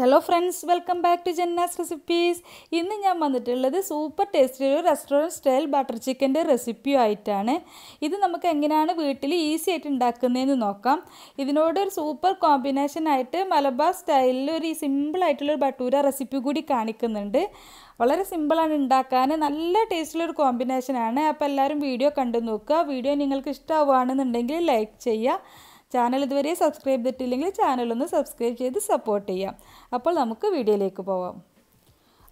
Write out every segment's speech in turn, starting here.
hello friends welcome back to Janna's recipes ഇന്ന് ഞാൻ വന്നിട്ടുള്ളത് സൂപ്പർ ടേസ്റ്റി ഒരു റെസ്റ്റോറൻറ്റ് സ്റ്റൈൽ ബട്ടർ ചിക്കൻ്റെ റെസിപ്പിയും ആയിട്ടാണ് ഇത് നമുക്ക് എങ്ങനെയാണ് വീട്ടിൽ ഈസി ആയിട്ട് ഉണ്ടാക്കുന്നതെന്ന് നോക്കാം ഇതിനോട് ഒരു സൂപ്പർ കോമ്പിനേഷൻ ആയിട്ട് മലബാർ സ്റ്റൈലിൽ ഒരു സിമ്പിൾ ഒരു ബട്ടൂര റെസിപ്പി കൂടി കാണിക്കുന്നുണ്ട് വളരെ സിമ്പിളാണ് ഉണ്ടാക്കാൻ നല്ല ടേസ്റ്റിലൊരു കോമ്പിനേഷനാണ് അപ്പോൾ എല്ലാവരും വീഡിയോ കണ്ടു നോക്കുക വീഡിയോ നിങ്ങൾക്ക് ഇഷ്ടമാവുകയാണെന്നുണ്ടെങ്കിൽ ലൈക്ക് ചെയ്യുക ചാനൽ ഇതുവരെ സബ്സ്ക്രൈബ് ചെയ്തിട്ടില്ലെങ്കിൽ ചാനലൊന്ന് സബ്സ്ക്രൈബ് ചെയ്ത് സപ്പോർട്ട് ചെയ്യാം അപ്പോൾ നമുക്ക് വീഡിയോയിലേക്ക് പോവാം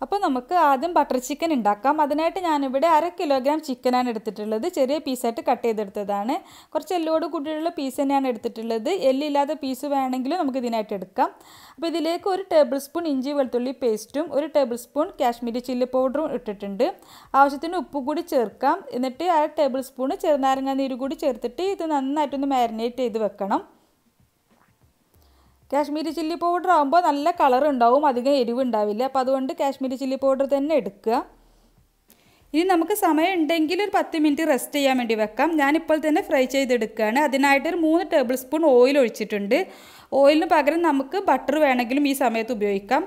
അപ്പോൾ നമുക്ക് ആദ്യം ബട്ടർ ചിക്കൻ ഉണ്ടാക്കാം അതിനായിട്ട് ഞാനിവിടെ അര കിലോഗ്രാം ചിക്കനാണ് എടുത്തിട്ടുള്ളത് ചെറിയ പീസായിട്ട് കട്ട് ചെയ്തെടുത്തതാണ് കുറച്ച് എല്ലോട് കൂടിയുള്ള പീസ് തന്നെയാണ് എടുത്തിട്ടുള്ളത് എല്ലില്ലാത്ത പീസ് വേണമെങ്കിലും നമുക്ക് ഇതിനായിട്ട് എടുക്കാം അപ്പോൾ ഇതിലേക്ക് ഒരു ടേബിൾ സ്പൂൺ ഇഞ്ചി വെളുത്തുള്ളി പേസ്റ്റും ഒരു ടേബിൾ സ്പൂൺ കാശ്മീരി ചില്ലി പൗഡറും ഇട്ടിട്ടുണ്ട് ആവശ്യത്തിന് ഉപ്പ് കൂടി ചേർക്കാം എന്നിട്ട് അര ടേബിൾ സ്പൂൺ ചെറുനാരങ്ങ നീര് കൂടി ചേർത്തിട്ട് ഇത് നന്നായിട്ടൊന്ന് മാരിനേറ്റ് ചെയ്ത് വെക്കണം കാശ്മീരി ചില്ലി പൗഡർ ആകുമ്പോൾ നല്ല കളർ ഉണ്ടാവും അധികം എരിവ് ഉണ്ടാവില്ല അപ്പോൾ അതുകൊണ്ട് കാശ്മീരി ചില്ലി പൗഡർ തന്നെ എടുക്കുക ഇനി നമുക്ക് സമയം ഉണ്ടെങ്കിൽ ഒരു പത്ത് മിനിറ്റ് റെസ്റ്റ് ചെയ്യാൻ വേണ്ടി വെക്കാം ഞാനിപ്പോൾ തന്നെ ഫ്രൈ ചെയ്തെടുക്കുകയാണ് അതിനായിട്ട് ഒരു മൂന്ന് ടേബിൾ സ്പൂൺ ഓയിൽ ഒഴിച്ചിട്ടുണ്ട് ഓയിലിന് പകരം നമുക്ക് ബട്ടർ വേണമെങ്കിലും ഈ സമയത്ത് ഉപയോഗിക്കാം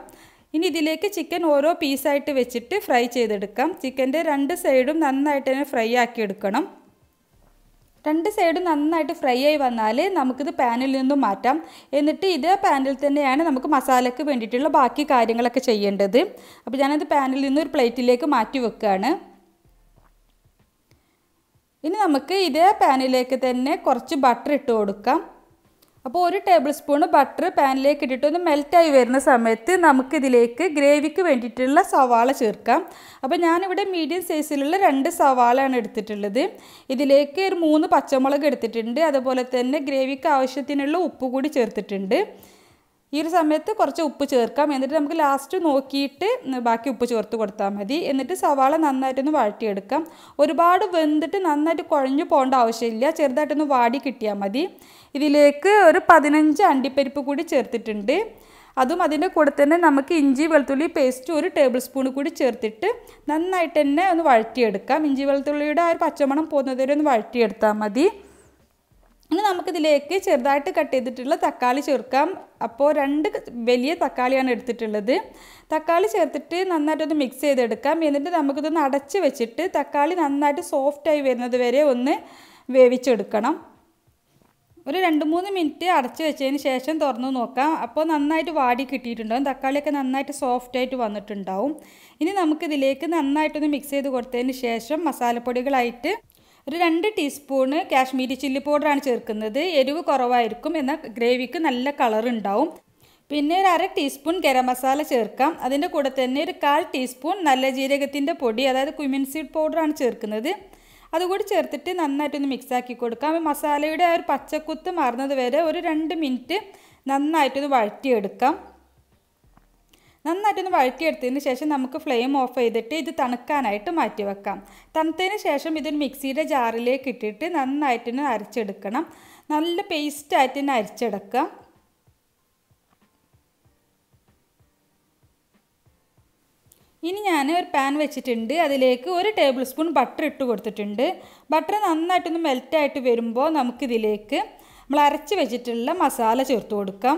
ഇനി ഇതിലേക്ക് ചിക്കൻ ഓരോ പീസായിട്ട് വെച്ചിട്ട് ഫ്രൈ ചെയ്തെടുക്കാം ചിക്കൻ്റെ രണ്ട് സൈഡും നന്നായിട്ട് തന്നെ ഫ്രൈ ആക്കി എടുക്കണം രണ്ട് സൈഡ് നന്നായിട്ട് ഫ്രൈ ആയി വന്നാൽ നമുക്കിത് പാനിൽ നിന്നും മാറ്റാം എന്നിട്ട് ഇതേ പാനിൽ തന്നെയാണ് നമുക്ക് മസാലയ്ക്ക് വേണ്ടിയിട്ടുള്ള ബാക്കി കാര്യങ്ങളൊക്കെ ചെയ്യേണ്ടത് അപ്പോൾ ഞാനത് പാനിൽ നിന്ന് ഒരു പ്ലേറ്റിലേക്ക് മാറ്റി വെക്കുകയാണ് ഇനി നമുക്ക് ഇതേ പാനിലേക്ക് തന്നെ കുറച്ച് ബട്ടർ ഇട്ട് കൊടുക്കാം അപ്പോൾ ഒരു ടേബിൾ സ്പൂൺ ബട്ടർ പാനിലേക്ക് ഇട്ടിട്ട് ഒന്ന് മെൽറ്റായി വരുന്ന സമയത്ത് നമുക്കിതിലേക്ക് ഗ്രേവിക്ക് വേണ്ടിയിട്ടുള്ള സവാള ചേർക്കാം അപ്പോൾ ഞാനിവിടെ മീഡിയം സൈസിലുള്ള രണ്ട് സവാളയാണ് എടുത്തിട്ടുള്ളത് ഇതിലേക്ക് ഒരു മൂന്ന് പച്ചമുളക് എടുത്തിട്ടുണ്ട് അതുപോലെ തന്നെ ഗ്രേവിക്ക് ആവശ്യത്തിനുള്ള ഉപ്പ് കൂടി ചേർത്തിട്ടുണ്ട് ഈ ഒരു സമയത്ത് കുറച്ച് ഉപ്പ് ചേർക്കാം എന്നിട്ട് നമുക്ക് ലാസ്റ്റ് നോക്കിയിട്ട് ബാക്കി ഉപ്പ് ചേർത്ത് കൊടുത്താൽ മതി എന്നിട്ട് സവാള നന്നായിട്ടൊന്ന് വാഴ്ത്തിയെടുക്കാം ഒരുപാട് വെന്തിട്ട് നന്നായിട്ട് കുഴഞ്ഞു പോകേണ്ട ആവശ്യമില്ല ചെറുതായിട്ടൊന്ന് വാടി കിട്ടിയാൽ മതി ഇതിലേക്ക് ഒരു പതിനഞ്ച് അണ്ടിപ്പരിപ്പ് കൂടി ചേർത്തിട്ടുണ്ട് അതും അതിൻ്റെ കൂടെ തന്നെ നമുക്ക് ഇഞ്ചി വെളുത്തുള്ളി പേസ്റ്റ് ഒരു ടേബിൾ സ്പൂൺ കൂടി ചേർത്തിട്ട് നന്നായിട്ട് തന്നെ ഒന്ന് വഴറ്റിയെടുക്കാം ഇഞ്ചി വെളുത്തുള്ളിയുടെ ആ ഒരു പച്ചമണം പോകുന്നതുവരെ ഒന്ന് വഴറ്റിയെടുത്താൽ മതി ഇനി നമുക്കിതിലേക്ക് ചെറുതായിട്ട് കട്ട് ചെയ്തിട്ടുള്ള തക്കാളി ചേർക്കാം അപ്പോൾ രണ്ട് വലിയ തക്കാളിയാണ് എടുത്തിട്ടുള്ളത് തക്കാളി ചേർത്തിട്ട് നന്നായിട്ടൊന്ന് മിക്സ് ചെയ്തെടുക്കാം എന്നിട്ട് നമുക്കിതൊന്ന് അടച്ച് വെച്ചിട്ട് തക്കാളി നന്നായിട്ട് സോഫ്റ്റായി വരുന്നത് വരെ ഒന്ന് വേവിച്ചെടുക്കണം ഒരു രണ്ട് മൂന്ന് മിനിറ്റ് അടച്ച് വെച്ചതിന് ശേഷം തുറന്നു നോക്കാം അപ്പോൾ നന്നായിട്ട് വാടി കിട്ടിയിട്ടുണ്ടാകും തക്കാളിയൊക്കെ നന്നായിട്ട് സോഫ്റ്റ് ആയിട്ട് വന്നിട്ടുണ്ടാവും ഇനി നമുക്കിതിലേക്ക് നന്നായിട്ടൊന്ന് മിക്സ് ചെയ്ത് കൊടുത്തതിന് ശേഷം മസാലപ്പൊടികളായിട്ട് ഒരു രണ്ട് ടീസ്പൂണ് കാശ്മീരി ചില്ലി പൗഡറാണ് ചേർക്കുന്നത് എരിവ് കുറവായിരിക്കും എന്നാൽ ഗ്രേവിക്ക് നല്ല കളർ ഉണ്ടാവും പിന്നെ ഒരു അര ടീസ്പൂൺ ഗരം മസാല ചേർക്കാം അതിൻ്റെ കൂടെ തന്നെ ഒരു കാൽ ടീസ്പൂൺ നല്ല ജീരകത്തിൻ്റെ പൊടി അതായത് കുമിൻ സീഡ് പൗഡറാണ് ചേർക്കുന്നത് അതുകൂടി ചേർത്തിട്ട് നന്നായിട്ടൊന്ന് മിക്സാക്കി കൊടുക്കാം മസാലയുടെ ആ ഒരു പച്ചക്കുത്ത് മാറുന്നത് വരെ ഒരു രണ്ട് മിനിറ്റ് നന്നായിട്ടൊന്ന് വഴറ്റിയെടുക്കാം നന്നായിട്ടൊന്ന് വഴറ്റിയെടുത്തതിന് ശേഷം നമുക്ക് ഫ്ലെയിം ഓഫ് ചെയ്തിട്ട് ഇത് തണുക്കാനായിട്ട് മാറ്റി വെക്കാം തണുത്തതിന് ശേഷം ഇതൊരു മിക്സിയുടെ ജാറിലേക്ക് ഇട്ടിട്ട് നന്നായിട്ടൊന്ന് അരച്ചെടുക്കണം നല്ല പേസ്റ്റായിട്ട് തന്നെ അരച്ചെടുക്കാം ഇനി ഞാൻ ഒരു പാൻ വെച്ചിട്ടുണ്ട് അതിലേക്ക് ഒരു ടേബിൾ സ്പൂൺ ബട്ടർ ഇട്ട് കൊടുത്തിട്ടുണ്ട് ബട്ടർ നന്നായിട്ടൊന്ന് മെൽറ്റായിട്ട് വരുമ്പോൾ നമുക്കിതിലേക്ക് നമ്മൾ അരച്ച് വെച്ചിട്ടുള്ള മസാല ചേർത്ത് കൊടുക്കാം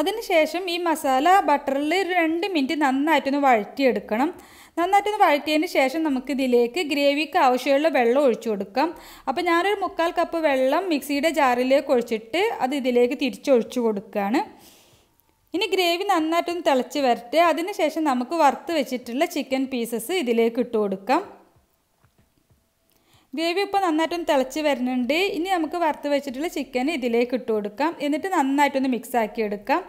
അതിനുശേഷം ഈ മസാല ബട്ടറിൽ ഒരു രണ്ട് മിനിറ്റ് നന്നായിട്ടൊന്ന് വഴറ്റിയെടുക്കണം നന്നായിട്ടൊന്ന് വഴറ്റിയതിന് ശേഷം നമുക്ക് ഇതിലേക്ക് ഗ്രേവിക്ക് ആവശ്യമുള്ള വെള്ളം ഒഴിച്ചു കൊടുക്കാം അപ്പോൾ ഞാനൊരു മുക്കാൽ കപ്പ് വെള്ളം മിക്സിയുടെ ജാറിലേക്ക് ഒഴിച്ചിട്ട് അത് ഇതിലേക്ക് തിരിച്ചൊഴിച്ചു കൊടുക്കുകയാണ് ഇനി ഗ്രേവി നന്നായിട്ടൊന്ന് തിളച്ച് വരട്ടെ അതിനുശേഷം നമുക്ക് വറുത്ത് വെച്ചിട്ടുള്ള ചിക്കൻ പീസസ് ഇതിലേക്ക് ഇട്ട് കൊടുക്കാം ഗ്രേവി ഇപ്പോൾ നന്നായിട്ടൊന്ന് തിളച്ച് വരുന്നുണ്ട് ഇനി നമുക്ക് വറുത്ത് വെച്ചിട്ടുള്ള ചിക്കൻ ഇതിലേക്ക് ഇട്ട് കൊടുക്കാം എന്നിട്ട് നന്നായിട്ടൊന്ന് മിക്സ് ആക്കി എടുക്കാം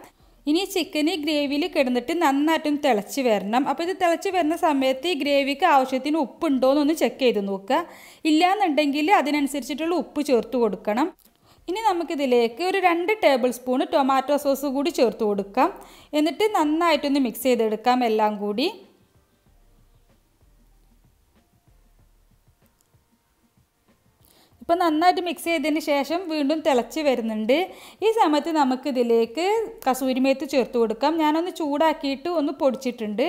ഇനി ചിക്കൻ ഗ്രേവിയിൽ കിടന്നിട്ട് നന്നായിട്ടൊന്ന് തിളച്ച് വരണം അപ്പോൾ ഇത് തിളച്ച് വരുന്ന സമയത്ത് ഈ ഗ്രേവിക്ക് ആവശ്യത്തിന് ഉപ്പുണ്ടോ എന്നൊന്ന് ചെക്ക് ചെയ്ത് നോക്കുക ഇല്ലയെന്നുണ്ടെങ്കിൽ അതിനനുസരിച്ചിട്ടുള്ള ഉപ്പ് ചേർത്ത് കൊടുക്കണം ഇനി നമുക്കിതിലേക്ക് ഒരു രണ്ട് ടേബിൾ സ്പൂൺ ടൊമാറ്റോ സോസ് കൂടി ചേർത്ത് കൊടുക്കാം എന്നിട്ട് നന്നായിട്ടൊന്ന് മിക്സ് ചെയ്തെടുക്കാം എല്ലാം കൂടി ഇപ്പം നന്നായിട്ട് മിക്സ് ചെയ്തതിന് ശേഷം വീണ്ടും തിളച്ച് വരുന്നുണ്ട് ഈ സമയത്ത് നമുക്കിതിലേക്ക് കസൂരിമേത്ത് ചേർത്ത് കൊടുക്കാം ഞാനൊന്ന് ചൂടാക്കിയിട്ട് ഒന്ന് പൊടിച്ചിട്ടുണ്ട്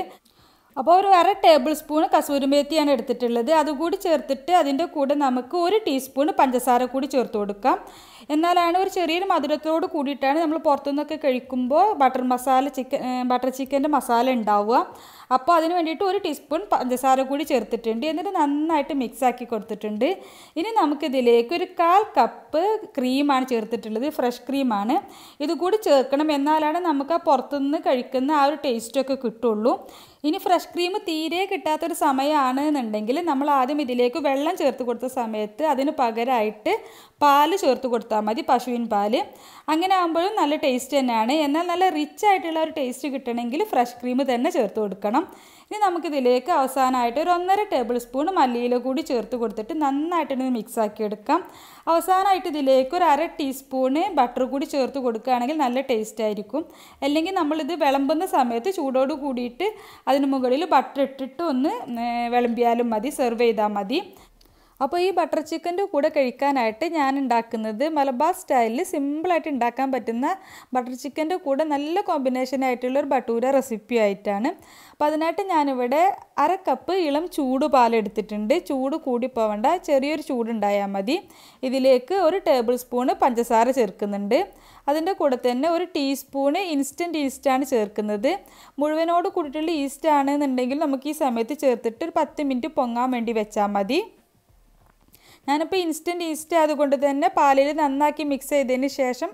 അപ്പോൾ ഒരു അര ടേബിൾ സ്പൂൺ കസൂരിമേത്തിയാണ് എടുത്തിട്ടുള്ളത് അതുകൂടി ചേർത്തിട്ട് അതിൻ്റെ കൂടെ നമുക്ക് ഒരു ടീസ്പൂൺ പഞ്ചസാര കൂടി ചേർത്ത് കൊടുക്കാം എന്നാലാണ് ഒരു ചെറിയൊരു മധുരത്തോട് കൂടിയിട്ടാണ് നമ്മൾ പുറത്തുനിന്നൊക്കെ കഴിക്കുമ്പോൾ ബട്ടർ മസാല ചിക്കൻ ബട്ടർ ചിക്കൻ്റെ മസാല ഉണ്ടാവുക അപ്പോൾ അതിന് വേണ്ടിയിട്ട് ഒരു ടീസ്പൂൺ പഞ്ചസാര കൂടി ചേർത്തിട്ടുണ്ട് എന്നിട്ട് നന്നായിട്ട് മിക്സ് ആക്കി കൊടുത്തിട്ടുണ്ട് ഇനി നമുക്കിതിലേക്ക് ഒരു കാൽ കപ്പ് ക്രീമാണ് ചേർത്തിട്ടുള്ളത് ഫ്രഷ് ക്രീമാണ് ഇതുകൂടി ചേർക്കണം എന്നാലാണ് നമുക്ക് ആ പുറത്തുനിന്ന് കഴിക്കുന്ന ആ ഒരു ടേസ്റ്റൊക്കെ കിട്ടുള്ളൂ ഇനി ഫ്രഷ് ക്രീം തീരെ കിട്ടാത്തൊരു സമയമാണ് എന്നുണ്ടെങ്കിൽ നമ്മൾ ആദ്യം ഇതിലേക്ക് വെള്ളം ചേർത്ത് കൊടുത്ത സമയത്ത് അതിന് പകരമായിട്ട് പാല് ചേർത്ത് കൊടുത്താൽ മതി പശുവിൻ പാല് അങ്ങനെ ആകുമ്പോഴും നല്ല ടേസ്റ്റ് തന്നെയാണ് എന്നാൽ നല്ല റിച്ച് ആയിട്ടുള്ള ഒരു ടേസ്റ്റ് കിട്ടണമെങ്കിൽ ഫ്രഷ് ക്രീം തന്നെ ചേർത്ത് കൊടുക്കണം കൊടുക്കണം ഇനി നമുക്കിതിലേക്ക് അവസാനമായിട്ട് ഒരു ഒന്നര ടേബിൾ സ്പൂൺ മല്ലിയില കൂടി ചേർത്ത് കൊടുത്തിട്ട് മിക്സ് മിക്സാക്കി എടുക്കാം അവസാനമായിട്ട് ഇതിലേക്ക് ഒരു അര ടീസ്പൂണ് ബട്ടർ കൂടി ചേർത്ത് കൊടുക്കുകയാണെങ്കിൽ നല്ല ടേസ്റ്റ് ആയിരിക്കും അല്ലെങ്കിൽ നമ്മളിത് വിളമ്പുന്ന സമയത്ത് ചൂടോട് കൂടിയിട്ട് അതിന് മുകളിൽ ബട്ടർ ഇട്ടിട്ട് ഒന്ന് വിളമ്പിയാലും മതി സെർവ് ചെയ്താൽ മതി അപ്പോൾ ഈ ബട്ടർ ചിക്കൻ്റെ കൂടെ കഴിക്കാനായിട്ട് ഞാൻ ഉണ്ടാക്കുന്നത് മലബാർ സ്റ്റൈലിൽ സിമ്പിളായിട്ട് ഉണ്ടാക്കാൻ പറ്റുന്ന ബട്ടർ ചിക്കൻ്റെ കൂടെ നല്ല കോമ്പിനേഷൻ ആയിട്ടുള്ള ഒരു ബട്ടൂര റെസിപ്പി ആയിട്ടാണ് അപ്പോൾ അതിനായിട്ട് ഞാനിവിടെ അര കപ്പ് ഇളം ചൂട് പാലെടുത്തിട്ടുണ്ട് ചൂട് കൂടി പോവേണ്ട ചെറിയൊരു ചൂടുണ്ടായാൽ മതി ഇതിലേക്ക് ഒരു ടേബിൾ സ്പൂണ് പഞ്ചസാര ചേർക്കുന്നുണ്ട് അതിൻ്റെ കൂടെ തന്നെ ഒരു ടീസ്പൂണ് ഇൻസ്റ്റൻറ്റ് ഈസ്റ്റാണ് ചേർക്കുന്നത് മുഴുവനോട് കൂടിയിട്ടുള്ള ഈസ്റ്റ് ആണെന്നുണ്ടെങ്കിൽ നമുക്ക് ഈ സമയത്ത് ചേർത്തിട്ട് ഒരു പത്ത് മിനിറ്റ് പൊങ്ങാൻ വേണ്ടി വെച്ചാൽ മതി ഞാനിപ്പോൾ ഇൻസ്റ്റൻറ്റ് ഈസ്റ്റ് ആയതുകൊണ്ട് തന്നെ പാലിൽ നന്നാക്കി മിക്സ് ചെയ്തതിന് ശേഷം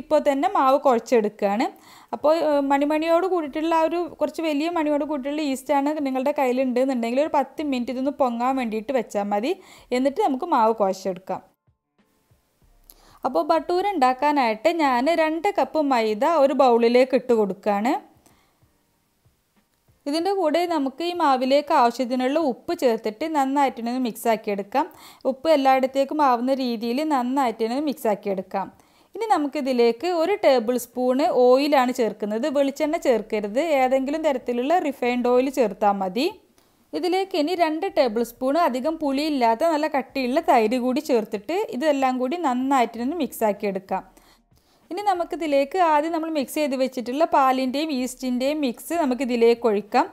ഇപ്പോൾ തന്നെ മാവ് കുഴച്ചെടുക്കുകയാണ് അപ്പോൾ മണിമണിയോട് കൂടിയിട്ടുള്ള ആ ഒരു കുറച്ച് വലിയ മണിയോട് കൂടിയിട്ടുള്ള ഈസ്റ്റാണ് നിങ്ങളുടെ കയ്യിലുണ്ടെന്നുണ്ടെങ്കിൽ ഒരു പത്ത് മിനിറ്റ് ഇതൊന്ന് പൊങ്ങാൻ വേണ്ടിയിട്ട് വെച്ചാൽ മതി എന്നിട്ട് നമുക്ക് മാവ് കുഴച്ചെടുക്കാം അപ്പോൾ ബട്ടൂർ ഉണ്ടാക്കാനായിട്ട് ഞാൻ രണ്ട് കപ്പ് മൈദ ഒരു ബൗളിലേക്ക് ഇട്ട് കൊടുക്കുകയാണ് ഇതിൻ്റെ കൂടെ നമുക്ക് ഈ മാവിലേക്ക് ആവശ്യത്തിനുള്ള ഉപ്പ് ചേർത്തിട്ട് നന്നായിട്ടൊന്ന് മിക്സാക്കിയെടുക്കാം ഉപ്പ് എല്ലായിടത്തേക്കും ആവുന്ന രീതിയിൽ നന്നായിട്ടൊന്ന് മിക്സാക്കിയെടുക്കാം ഇനി നമുക്കിതിലേക്ക് ഒരു ടേബിൾ സ്പൂണ് ഓയിലാണ് ചേർക്കുന്നത് വെളിച്ചെണ്ണ ചേർക്കരുത് ഏതെങ്കിലും തരത്തിലുള്ള റിഫൈൻഡ് ഓയിൽ ചേർത്താൽ മതി ഇതിലേക്ക് ഇനി രണ്ട് ടേബിൾ സ്പൂൺ അധികം പുളിയില്ലാത്ത നല്ല കട്ടിയുള്ള തൈര് കൂടി ചേർത്തിട്ട് ഇതെല്ലാം കൂടി നന്നായിട്ടിനൊന്ന് മിക്സാക്കി എടുക്കാം ഇനി നമുക്കിതിലേക്ക് ആദ്യം നമ്മൾ മിക്സ് ചെയ്ത് വെച്ചിട്ടുള്ള പാലിൻ്റെയും ഈസ്റ്റിൻ്റെയും മിക്സ് നമുക്കിതിലേക്ക് ഒഴിക്കാം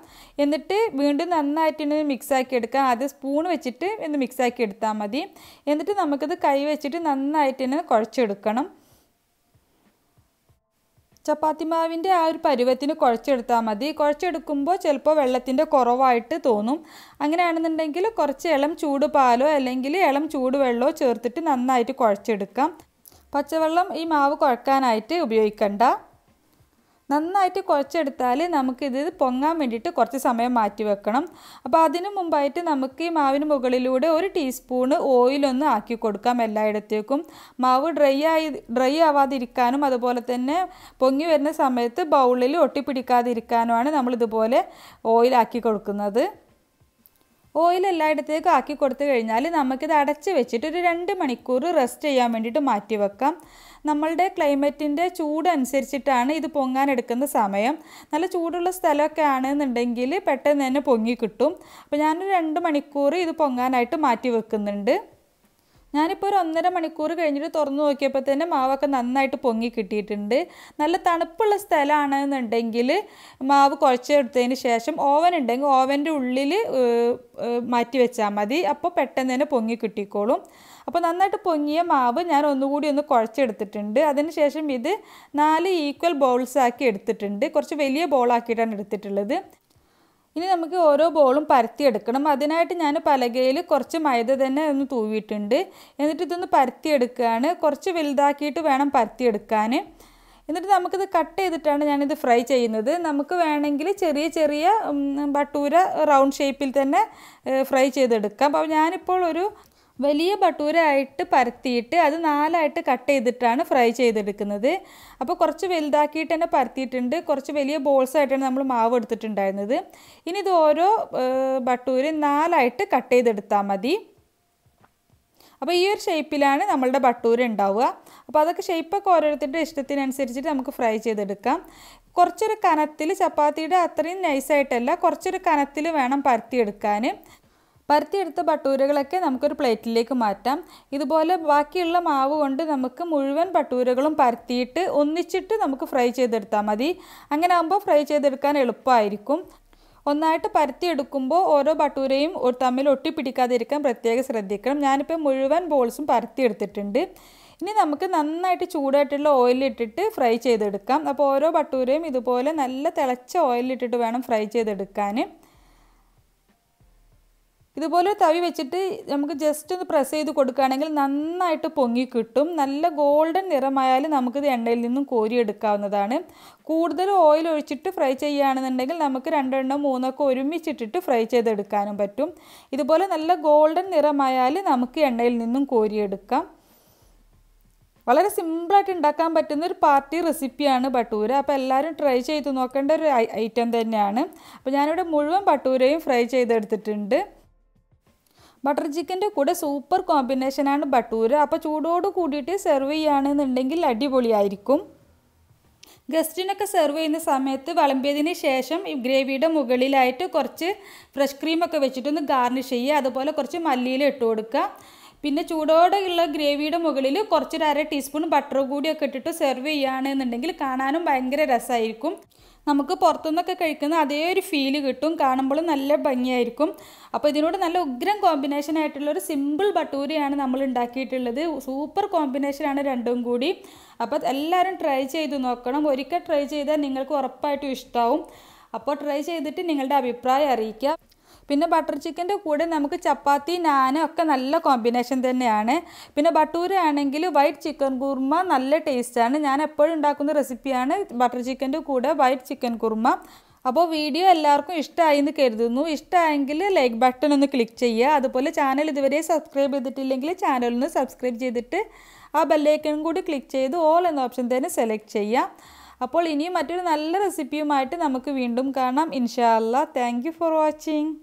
എന്നിട്ട് വീണ്ടും മിക്സ് മിക്സാക്കി എടുക്കാം ആദ്യം സ്പൂൺ വെച്ചിട്ട് ഒന്ന് മിക്സാക്കി എടുത്താൽ മതി എന്നിട്ട് നമുക്കിത് കൈ വെച്ചിട്ട് നന്നായിട്ടൊന്ന് കുഴച്ചെടുക്കണം ചപ്പാത്തി മാവിൻ്റെ ആ ഒരു പരുവത്തിന് കുഴച്ചെടുത്താൽ മതി കുഴച്ചെടുക്കുമ്പോൾ ചിലപ്പോൾ വെള്ളത്തിൻ്റെ കുറവായിട്ട് തോന്നും അങ്ങനെയാണെന്നുണ്ടെങ്കിൽ കുറച്ച് ഇളം ചൂട് പാലോ അല്ലെങ്കിൽ ഇളം ചൂട് വെള്ളമോ ചേർത്തിട്ട് നന്നായിട്ട് കുഴച്ചെടുക്കാം പച്ചവെള്ളം ഈ മാവ് കുഴക്കാനായിട്ട് ഉപയോഗിക്കണ്ട നന്നായിട്ട് കുഴച്ചെടുത്താൽ നമുക്കിത് പൊങ്ങാൻ വേണ്ടിയിട്ട് കുറച്ച് സമയം മാറ്റി വെക്കണം അപ്പോൾ അതിനു മുമ്പായിട്ട് നമുക്ക് ഈ മാവിന് മുകളിലൂടെ ഒരു ടീസ്പൂണ് ഓയിലൊന്ന് ആക്കി കൊടുക്കാം എല്ലായിടത്തേക്കും മാവ് ഡ്രൈ ആയി ഡ്രൈ ആവാതിരിക്കാനും അതുപോലെ തന്നെ പൊങ്ങി വരുന്ന സമയത്ത് ബൗളിൽ ഒട്ടിപ്പിടിക്കാതിരിക്കാനുമാണ് നമ്മളിതുപോലെ ഓയിലാക്കി കൊടുക്കുന്നത് ഓയിൽ എല്ലായിടത്തേക്കും ആക്കി കൊടുത്തു കഴിഞ്ഞാൽ നമുക്കിത് അടച്ച് വെച്ചിട്ട് ഒരു രണ്ട് മണിക്കൂർ റെസ്റ്റ് ചെയ്യാൻ വേണ്ടിയിട്ട് മാറ്റി വെക്കാം നമ്മളുടെ ക്ലൈമറ്റിൻ്റെ ചൂട് അനുസരിച്ചിട്ടാണ് ഇത് പൊങ്ങാനെടുക്കുന്ന സമയം നല്ല ചൂടുള്ള സ്ഥലമൊക്കെ ആണെന്നുണ്ടെങ്കിൽ പെട്ടെന്ന് തന്നെ പൊങ്ങി കിട്ടും അപ്പോൾ ഞാനൊരു രണ്ട് മണിക്കൂർ ഇത് പൊങ്ങാനായിട്ട് മാറ്റി വെക്കുന്നുണ്ട് ഞാനിപ്പോൾ ഒരു ഒന്നര മണിക്കൂർ കഴിഞ്ഞിട്ട് തുറന്നു നോക്കിയപ്പോൾ തന്നെ മാവൊക്കെ നന്നായിട്ട് പൊങ്ങി കിട്ടിയിട്ടുണ്ട് നല്ല തണുപ്പുള്ള സ്ഥലമാണെന്നുണ്ടെങ്കിൽ മാവ് കുഴച്ചെടുത്തതിന് ശേഷം ഓവൻ ഉണ്ടെങ്കിൽ ഓവൻ്റെ ഉള്ളിൽ മാറ്റി വെച്ചാൽ മതി അപ്പോൾ പെട്ടെന്ന് തന്നെ പൊങ്ങി കിട്ടിക്കോളും അപ്പോൾ നന്നായിട്ട് പൊങ്ങിയ മാവ് ഞാൻ ഒന്നുകൂടി ഒന്ന് കുഴച്ചെടുത്തിട്ടുണ്ട് അതിനുശേഷം ഇത് നാല് ഈക്വൽ ബൗൾസ് ആക്കി എടുത്തിട്ടുണ്ട് കുറച്ച് വലിയ ബോളാക്കിയിട്ടാണ് എടുത്തിട്ടുള്ളത് ഇനി നമുക്ക് ഓരോ ബോളും പരത്തിയെടുക്കണം അതിനായിട്ട് ഞാൻ പലകയിൽ കുറച്ച് മൈദ തന്നെ ഒന്ന് തൂവിയിട്ടുണ്ട് എന്നിട്ട് ഇതൊന്ന് പരത്തിയെടുക്കുകയാണ് കുറച്ച് വലുതാക്കിയിട്ട് വേണം പരത്തിയെടുക്കാൻ എന്നിട്ട് നമുക്കിത് കട്ട് ചെയ്തിട്ടാണ് ഞാനിത് ഫ്രൈ ചെയ്യുന്നത് നമുക്ക് വേണമെങ്കിൽ ചെറിയ ചെറിയ ബട്ടൂര റൗണ്ട് ഷേപ്പിൽ തന്നെ ഫ്രൈ ചെയ്തെടുക്കാം അപ്പോൾ ഞാനിപ്പോൾ ഒരു വലിയ ബട്ടൂരായിട്ട് പരത്തിയിട്ട് അത് നാലായിട്ട് കട്ട് ചെയ്തിട്ടാണ് ഫ്രൈ ചെയ്തെടുക്കുന്നത് അപ്പോൾ കുറച്ച് വലുതാക്കിയിട്ട് തന്നെ പരത്തിയിട്ടുണ്ട് കുറച്ച് വലിയ ബോൾസ് ആയിട്ടാണ് നമ്മൾ മാവ് എടുത്തിട്ടുണ്ടായിരുന്നത് ഇനി ഇത് ഓരോ ബട്ടൂര് നാലായിട്ട് കട്ട് ചെയ്തെടുത്താൽ മതി അപ്പോൾ ഈ ഒരു ഷേപ്പിലാണ് നമ്മളുടെ ബട്ടൂര ഉണ്ടാവുക അപ്പോൾ അതൊക്കെ ഷേപ്പൊക്കെ ഓരോരുത്തരുടെ ഇഷ്ടത്തിനനുസരിച്ചിട്ട് നമുക്ക് ഫ്രൈ ചെയ്തെടുക്കാം കുറച്ചൊരു കനത്തിൽ ചപ്പാത്തിയുടെ അത്രയും നൈസായിട്ടല്ല കുറച്ചൊരു കനത്തിൽ വേണം പരത്തിയെടുക്കാൻ പരത്തിയെടുത്ത പട്ടൂരകളൊക്കെ നമുക്കൊരു പ്ലേറ്റിലേക്ക് മാറ്റാം ഇതുപോലെ ബാക്കിയുള്ള മാവ് കൊണ്ട് നമുക്ക് മുഴുവൻ പട്ടൂരകളും പരത്തിയിട്ട് ഒന്നിച്ചിട്ട് നമുക്ക് ഫ്രൈ ചെയ്തെടുത്താൽ മതി അങ്ങനെ ആകുമ്പോൾ ഫ്രൈ ചെയ്തെടുക്കാൻ എളുപ്പമായിരിക്കും ഒന്നായിട്ട് പരത്തിയെടുക്കുമ്പോൾ ഓരോ ഭട്ടൂരയും തമ്മിൽ ഒട്ടിപ്പിടിക്കാതിരിക്കാൻ പ്രത്യേകം ശ്രദ്ധിക്കണം ഞാനിപ്പോൾ മുഴുവൻ ബോൾസും പരത്തിയെടുത്തിട്ടുണ്ട് ഇനി നമുക്ക് നന്നായിട്ട് ചൂടായിട്ടുള്ള ഓയിലിട്ടിട്ട് ഫ്രൈ ചെയ്തെടുക്കാം അപ്പോൾ ഓരോ ഭട്ടൂരയും ഇതുപോലെ നല്ല തിളച്ച ഓയിലിട്ടിട്ട് വേണം ഫ്രൈ ചെയ്തെടുക്കാൻ ഇതുപോലെ തവി വെച്ചിട്ട് നമുക്ക് ജസ്റ്റ് ഒന്ന് പ്രസ് ചെയ്ത് കൊടുക്കുകയാണെങ്കിൽ നന്നായിട്ട് പൊങ്ങി കിട്ടും നല്ല ഗോൾഡൻ നിറമായാലും നമുക്കിത് എണ്ണയിൽ നിന്നും കോരിയെടുക്കാവുന്നതാണ് കൂടുതൽ ഓയിൽ ഒഴിച്ചിട്ട് ഫ്രൈ ചെയ്യുകയാണെന്നുണ്ടെങ്കിൽ നമുക്ക് രണ്ടെണ്ണം മൂന്നൊക്കെ ഒരുമിച്ചിട്ടിട്ട് ഫ്രൈ ചെയ്തെടുക്കാനും പറ്റും ഇതുപോലെ നല്ല ഗോൾഡൻ നിറമായാൽ നമുക്ക് എണ്ണയിൽ നിന്നും കോരിയെടുക്കാം വളരെ സിമ്പിളായിട്ട് ഉണ്ടാക്കാൻ പറ്റുന്ന ഒരു പാർട്ടി റെസിപ്പിയാണ് ബട്ടൂര അപ്പോൾ എല്ലാവരും ട്രൈ ചെയ്ത് നോക്കേണ്ട ഒരു ഐറ്റം തന്നെയാണ് അപ്പോൾ ഞാനിവിടെ മുഴുവൻ ബട്ടൂരയും ഫ്രൈ ചെയ്തെടുത്തിട്ടുണ്ട് ബട്ടർ ചിക്കൻ്റെ കൂടെ സൂപ്പർ കോമ്പിനേഷനാണ് ബട്ടൂര് അപ്പോൾ ചൂടോട് കൂടിയിട്ട് സെർവ് ചെയ്യുകയാണെന്നുണ്ടെങ്കിൽ അടിപൊളിയായിരിക്കും ഗസ്റ്റിനൊക്കെ സെർവ് ചെയ്യുന്ന സമയത്ത് വിളമ്പിയതിന് ശേഷം ഈ ഗ്രേവിയുടെ മുകളിലായിട്ട് കുറച്ച് ഫ്രഷ് ക്രീമൊക്കെ വെച്ചിട്ടൊന്ന് ഗാർണിഷ് ചെയ്യുക അതുപോലെ കുറച്ച് മല്ലിയിൽ ഇട്ട് കൊടുക്കുക പിന്നെ ചൂടോടെയുള്ള ഗ്രേവിയുടെ മുകളിൽ കുറച്ചൊരു അര ടീസ്പൂൺ ബട്ടർ കൂടിയൊക്കെ ഇട്ടിട്ട് സെർവ് ചെയ്യുകയാണെന്നുണ്ടെങ്കിൽ കാണാനും ഭയങ്കര രസമായിരിക്കും നമുക്ക് പുറത്തുനിന്നൊക്കെ കഴിക്കുന്ന അതേ ഒരു ഫീല് കിട്ടും കാണുമ്പോൾ നല്ല ഭംഗിയായിരിക്കും അപ്പോൾ ഇതിനോട് നല്ല ഉഗ്രം കോമ്പിനേഷൻ ആയിട്ടുള്ള ഒരു സിമ്പിൾ ബട്ടൂരിയാണ് നമ്മൾ ഉണ്ടാക്കിയിട്ടുള്ളത് സൂപ്പർ കോമ്പിനേഷനാണ് രണ്ടും കൂടി അപ്പോൾ എല്ലാവരും ട്രൈ ചെയ്ത് നോക്കണം ഒരിക്കൽ ട്രൈ ചെയ്താൽ നിങ്ങൾക്ക് ഉറപ്പായിട്ടും ഇഷ്ടമാവും അപ്പോൾ ട്രൈ ചെയ്തിട്ട് നിങ്ങളുടെ അഭിപ്രായം അറിയിക്കുക പിന്നെ ബട്ടർ ചിക്കൻ്റെ കൂടെ നമുക്ക് ചപ്പാത്തി നാനും ഒക്കെ നല്ല കോമ്പിനേഷൻ തന്നെയാണ് പിന്നെ ബട്ടൂര ആണെങ്കിൽ വൈറ്റ് ചിക്കൻ കുർമ നല്ല ടേസ്റ്റാണ് ഞാൻ എപ്പോഴും ഉണ്ടാക്കുന്ന റെസിപ്പിയാണ് ബട്ടർ ചിക്കൻ്റെ കൂടെ വൈറ്റ് ചിക്കൻ കുർമ അപ്പോൾ വീഡിയോ എല്ലാവർക്കും ഇഷ്ടമായി എന്ന് കരുതുന്നു ഇഷ്ടമായെങ്കിൽ ലൈക്ക് ബട്ടൺ ഒന്ന് ക്ലിക്ക് ചെയ്യുക അതുപോലെ ചാനൽ ഇതുവരെ സബ്സ്ക്രൈബ് ചെയ്തിട്ടില്ലെങ്കിൽ ചാനൽ ഒന്ന് സബ്സ്ക്രൈബ് ചെയ്തിട്ട് ആ ബെല്ലേക്കനും കൂടി ക്ലിക്ക് ചെയ്ത് ഓൾ എന്ന ഓപ്ഷൻ തന്നെ സെലക്ട് ചെയ്യാം അപ്പോൾ ഇനിയും മറ്റൊരു നല്ല റെസിപ്പിയുമായിട്ട് നമുക്ക് വീണ്ടും കാണാം ഇൻഷാ അല്ലാ താങ്ക് ഫോർ വാച്ചിങ്